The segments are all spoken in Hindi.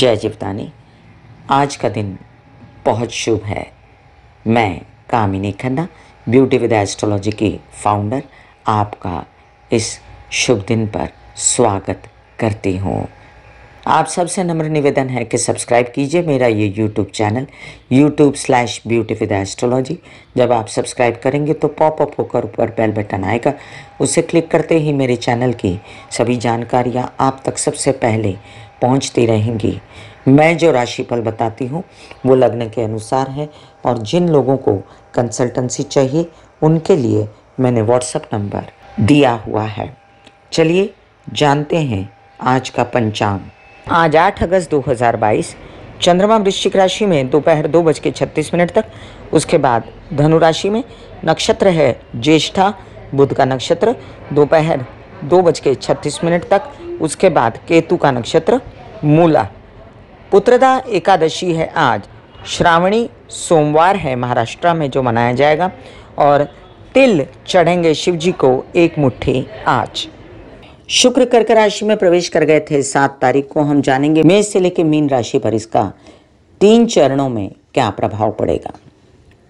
जय जीवदानी आज का दिन बहुत शुभ है मैं Kamini Khanna beauty with astrology की फाउंडर आपका इस शुभ दिन पर स्वागत करती हूँ आप सबसे नम्र निवेदन है कि सब्सक्राइब कीजिए मेरा ये YouTube channel YouTube slash beauty with astrology जब आप सब्सक्राइब करेंगे तो पॉपअप होकर ऊपर बेल बटन आएगा उसे क्लिक करते ही मेरे चैनल की सभी जानकारियां आप तक सबसे पहले पहुंचती रहेंगी मैं जो राशिफल बताती हूँ वो लग्न के अनुसार है और जिन लोगों को कंसल्टेंसी चाहिए उनके लिए मैंने व्हाट्सएप नंबर दिया हुआ है चलिए जानते हैं आज का पंचांग आज 8 अगस्त 2022 चंद्रमा वृश्चिक राशि में दोपहर दो, दो बज के छत्तीस मिनट तक उसके बाद धनु राशि में नक्षत्र है ज्येष्ठा बुध का नक्षत्र दोपहर दो, दो बज के छत्तीस मिनट तक उसके बाद केतु का नक्षत्र मूला पुत्रदा एकादशी है आज श्रावणी सोमवार है महाराष्ट्र में जो मनाया जाएगा और तिल चढ़ेंगे शिवजी को एक मुट्ठी आज शुक्र कर्क राशि में प्रवेश कर गए थे सात तारीख को हम जानेंगे मेष से लेकर मीन राशि पर इसका तीन चरणों में क्या प्रभाव पड़ेगा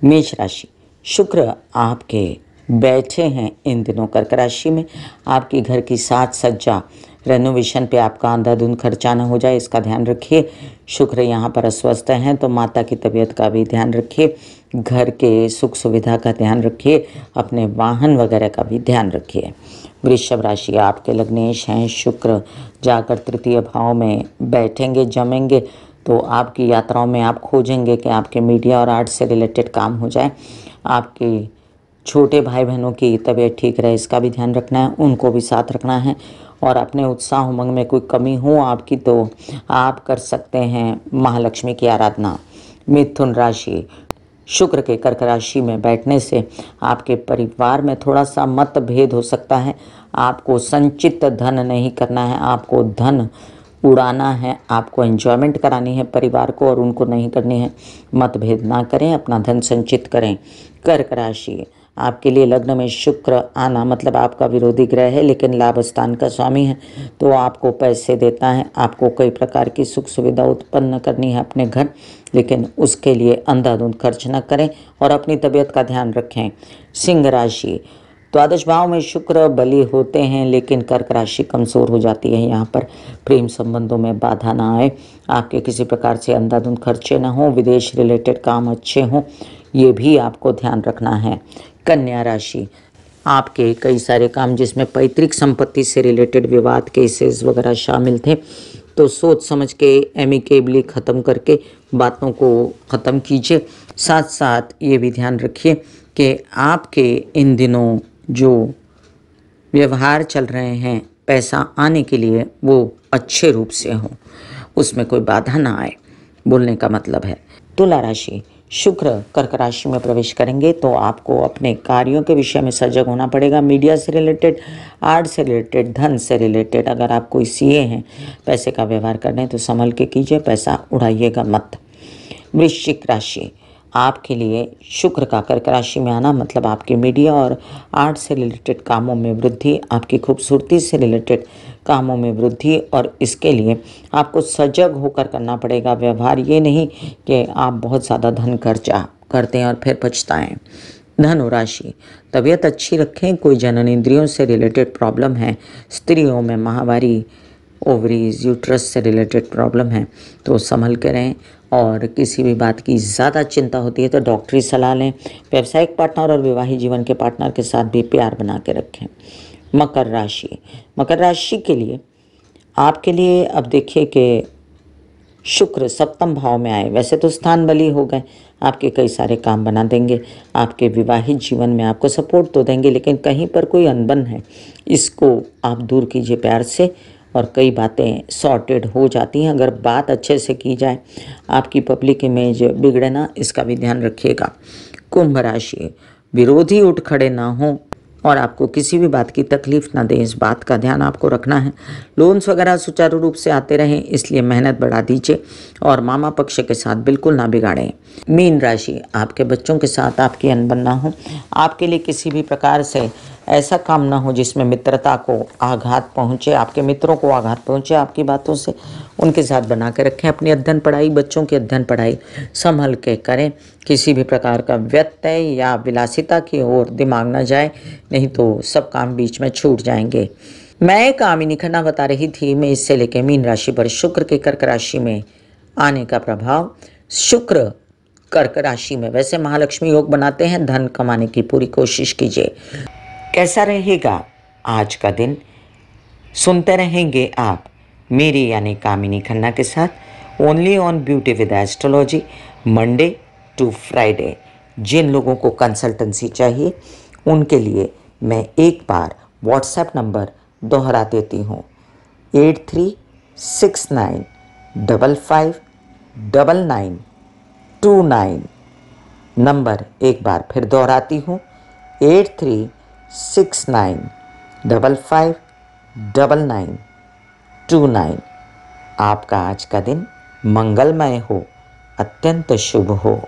मेष राशि शुक्र आपके बैठे हैं इन दिनों कर्क राशि में आपके घर की साज सज्जा रेनोवेशन पे आपका अंधाधुंध खर्चा ना हो जाए इसका ध्यान रखिए शुक्र यहाँ पर अस्वस्थ हैं तो माता की तबीयत का भी ध्यान रखिए घर के सुख सुविधा का ध्यान रखिए अपने वाहन वगैरह का भी ध्यान रखिए वृषभ राशि आपके लग्नेश हैं शुक्र जाकर तृतीय भाव में बैठेंगे जमेंगे तो आपकी यात्राओं में आप खोजेंगे कि आपके मीडिया और आर्ट से रिलेटेड काम हो जाए आपकी छोटे भाई बहनों की तबीयत ठीक रहे इसका भी ध्यान रखना है उनको भी साथ रखना है और अपने उत्साह उमंग में कोई कमी हो आपकी तो आप कर सकते हैं महालक्ष्मी की आराधना मिथुन राशि शुक्र के कर्क राशि में बैठने से आपके परिवार में थोड़ा सा मतभेद हो सकता है आपको संचित धन नहीं करना है आपको धन उड़ाना है आपको एंजॉयमेंट करानी है परिवार को और उनको नहीं करनी है मतभेद ना करें अपना धन संचित करें कर्क राशि आपके लिए लग्न में शुक्र आना मतलब आपका विरोधी ग्रह है लेकिन लाभ स्थान का स्वामी है तो आपको पैसे देता है आपको कई प्रकार की सुख सुविधा उत्पन्न करनी है अपने घर लेकिन उसके लिए अंधाधुंध खर्च न करें और अपनी तबीयत का ध्यान रखें सिंह राशि द्वादश भाव में शुक्र बलि होते हैं लेकिन कर्क राशि कमज़ोर हो जाती है यहाँ पर प्रेम संबंधों में बाधा ना आए आपके किसी प्रकार से अंधाधुंध खर्चे ना हों विदेश रिलेटेड काम अच्छे हों ये भी आपको ध्यान रखना है कन्या राशि आपके कई सारे काम जिसमें पैतृक संपत्ति से रिलेटेड विवाद केसेस वगैरह शामिल थे तो सोच समझ के एमिकेबली ख़त्म करके बातों को ख़त्म कीजिए साथ साथ ये भी ध्यान रखिए कि आपके इन दिनों जो व्यवहार चल रहे हैं पैसा आने के लिए वो अच्छे रूप से हो उसमें कोई बाधा ना आए बोलने का मतलब है तुला राशि शुक्र कर्क राशि में प्रवेश करेंगे तो आपको अपने कार्यों के विषय में सजग होना पड़ेगा मीडिया से रिलेटेड आर्ट से रिलेटेड धन से रिलेटेड अगर आप कोई सीए हैं पैसे का व्यवहार कर रहे हैं तो संभल के कीजिए पैसा उड़ाइएगा मत वृश्चिक राशि आपके लिए शुक्र का कर्क राशि में आना मतलब आपके मीडिया और आर्ट से रिलेटेड कामों में वृद्धि आपकी खूबसूरती से रिलेटेड कामों में वृद्धि और इसके लिए आपको सजग होकर करना पड़ेगा व्यवहार ये नहीं कि आप बहुत ज़्यादा धन खर्चा करते हैं और फिर पछताएं धनु राशि तबीयत अच्छी रखें कोई जनन इंद्रियों से रिलेटेड प्रॉब्लम है स्त्रियों में महावारी ओवरीज यूट्रस से रिलेटेड प्रॉब्लम है तो संभल के रहें और किसी भी बात की ज़्यादा चिंता होती है तो डॉक्टरी सलाह लें व्यावसायिक पार्टनर और विवाहित जीवन के पार्टनर के साथ भी प्यार बना के रखें मकर राशि मकर राशि के लिए आपके लिए अब देखिए कि शुक्र सप्तम भाव में आए वैसे तो स्थान बली हो गए आपके कई सारे काम बना देंगे आपके विवाहित जीवन में आपको सपोर्ट तो देंगे लेकिन कहीं पर कोई अनबन है इसको आप दूर कीजिए प्यार से और कई बातें सॉर्टेड हो जाती हैं अगर बात अच्छे से की जाए आपकी पब्लिक इमेज बिगड़े ना इसका भी ध्यान रखिएगा कुंभ राशि विरोधी उठ खड़े ना हों और आपको किसी भी बात की तकलीफ ना दें इस बात का ध्यान आपको रखना है लोन्स वगैरह सुचारू रूप से आते रहें इसलिए मेहनत बढ़ा दीजिए और मामा पक्ष के साथ बिल्कुल ना बिगाड़ें मीन राशि आपके बच्चों के साथ आपकी अनबन ना हो आपके लिए किसी भी प्रकार से ऐसा काम ना हो जिसमें मित्रता को आघात पहुंचे आपके मित्रों को आघात पहुंचे आपकी बातों से उनके साथ बना के रखें अपनी अध्ययन पढ़ाई बच्चों की अध्ययन पढ़ाई संभल के करें किसी भी प्रकार का व्यत्यय या विलासिता की ओर दिमाग ना जाए नहीं तो सब काम बीच में छूट जाएंगे मैं कामिनी खन्ना बता रही थी मैं इससे लेके मीन राशि पर शुक्र के कर्क राशि में आने का प्रभाव शुक्र कर्क राशि में वैसे महालक्ष्मी योग बनाते हैं धन कमाने की पूरी कोशिश कीजिए कैसा रहेगा आज का दिन सुनते रहेंगे आप मेरी यानी कामिनी खन्ना के साथ only on beauty with astrology Monday to Friday जिन लोगों को कंसल्टेंसी चाहिए उनके लिए मैं एक बार व्हाट्सएप नंबर दोहरा देती हूँ eight three six nine double five double nine two nine number एक बार फिर दोहराती हूँ eight three six nine double five double nine two nine आपका आज का दिन मंगलमय हो अत्यंत शुभ हो